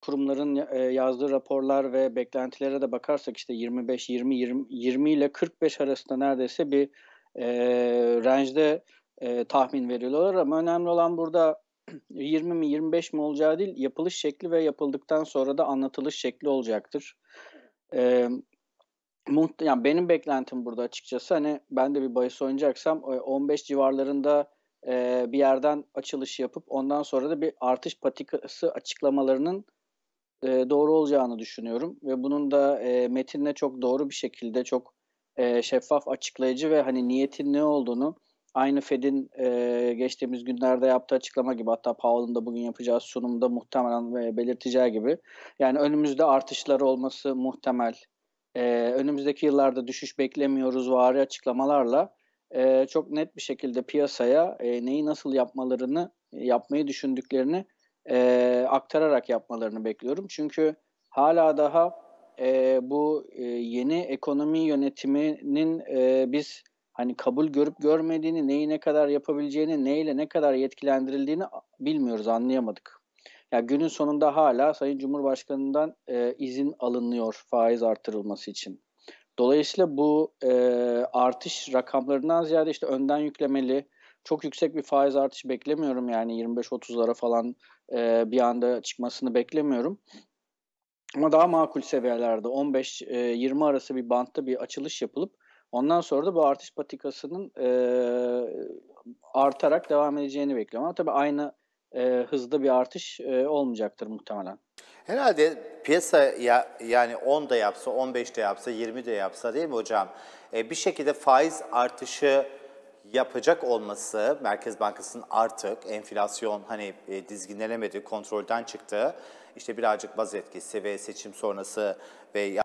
kurumların e, yazdığı raporlar ve beklentilere de bakarsak işte 25 20 20 20 ile 45 arasında neredeyse bir e, range'de e, tahmin veriliyorlar ama önemli olan burada 20 mi 25 mi olacağı değil yapılış şekli ve yapıldıktan sonra da anlatılış şekli olacaktır. E, muht- yani benim beklentim burada açıkçası hani ben de bir bahis oynayacaksam 15 e, civarlarında e, bir yerden açılış yapıp ondan sonra da bir artış patikası açıklamalarının e, doğru olacağını düşünüyorum ve bunun da e, metinle çok doğru bir şekilde çok e, şeffaf, açıklayıcı ve hani niyetin ne olduğunu aynı Fed'in e, geçtiğimiz günlerde yaptığı açıklama gibi hatta Powell'ın da bugün yapacağı sunumda muhtemelen e, belirteceği gibi yani önümüzde artışlar olması muhtemel. E, önümüzdeki yıllarda düşüş beklemiyoruz vari açıklamalarla e, çok net bir şekilde piyasaya e, neyi nasıl yapmalarını yapmayı düşündüklerini e, aktararak yapmalarını bekliyorum. Çünkü hala daha e, bu e, yeni ekonomi yönetiminin e, biz hani kabul görüp görmediğini, neyi ne kadar yapabileceğini, neyle ne kadar yetkilendirildiğini bilmiyoruz, anlayamadık. Ya yani günün sonunda hala Sayın Cumhurbaşkanı'ndan e, izin alınıyor faiz artırılması için. Dolayısıyla bu e, artış rakamlarından ziyade işte önden yüklemeli, çok yüksek bir faiz artışı beklemiyorum yani 25-30'lara falan e, bir anda çıkmasını beklemiyorum. Ama daha makul seviyelerde 15-20 arası bir bantta bir açılış yapılıp ondan sonra da bu artış patikasının e, artarak devam edeceğini bekliyorum. Ama tabii aynı e, hızda bir artış e, olmayacaktır muhtemelen. Herhalde piyasa ya, yani 10 da yapsa, 15 de yapsa, 20 de yapsa değil mi hocam? E, bir şekilde faiz artışı yapacak olması Merkez Bankası'nın artık enflasyon hani e, dizginlenemedi, kontrolden çıktı. İşte birazcık baz etkisi ve seçim sonrası ve